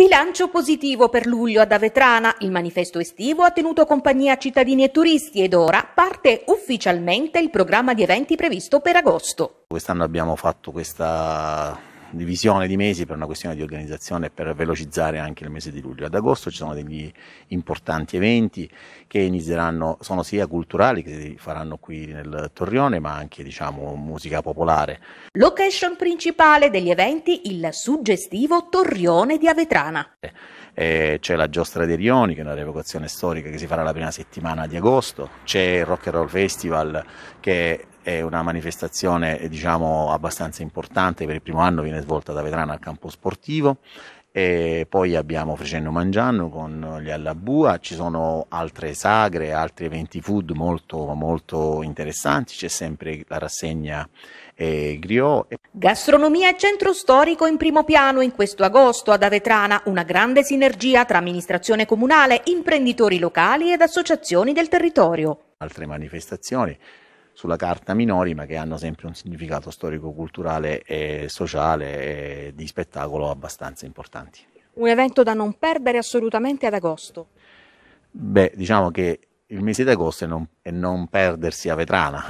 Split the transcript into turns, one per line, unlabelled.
Bilancio positivo per luglio ad Avetrana, il manifesto estivo ha tenuto compagnia a cittadini e turisti ed ora parte ufficialmente il programma di eventi previsto per agosto.
Quest'anno abbiamo fatto questa divisione di mesi per una questione di organizzazione e per velocizzare anche il mese di luglio. Ad agosto ci sono degli importanti eventi che inizieranno, sono sia culturali che si faranno qui nel Torrione, ma anche diciamo musica
popolare. Location principale degli eventi, il suggestivo Torrione di Avetrana.
Eh, c'è la Giostra dei Rioni, che è una revocazione storica che si farà la prima settimana di agosto, c'è il Rock and Roll Festival che è una manifestazione diciamo, abbastanza importante, per il primo anno viene svolta da Vetrana al campo sportivo e poi abbiamo Frecenno Mangiano con gli Allabua, ci sono altre sagre, altri eventi food molto, molto interessanti, c'è sempre la rassegna eh, Griot.
Gastronomia e centro storico in primo piano in questo agosto ad Avetrana, una grande sinergia tra amministrazione comunale, imprenditori locali ed associazioni del territorio.
Altre manifestazioni, sulla carta minori, ma che hanno sempre un significato storico-culturale e sociale e di spettacolo abbastanza importanti.
Un evento da non perdere assolutamente ad agosto.
Beh, diciamo che il mese d'agosto è non, e non perdersi a Vetrana.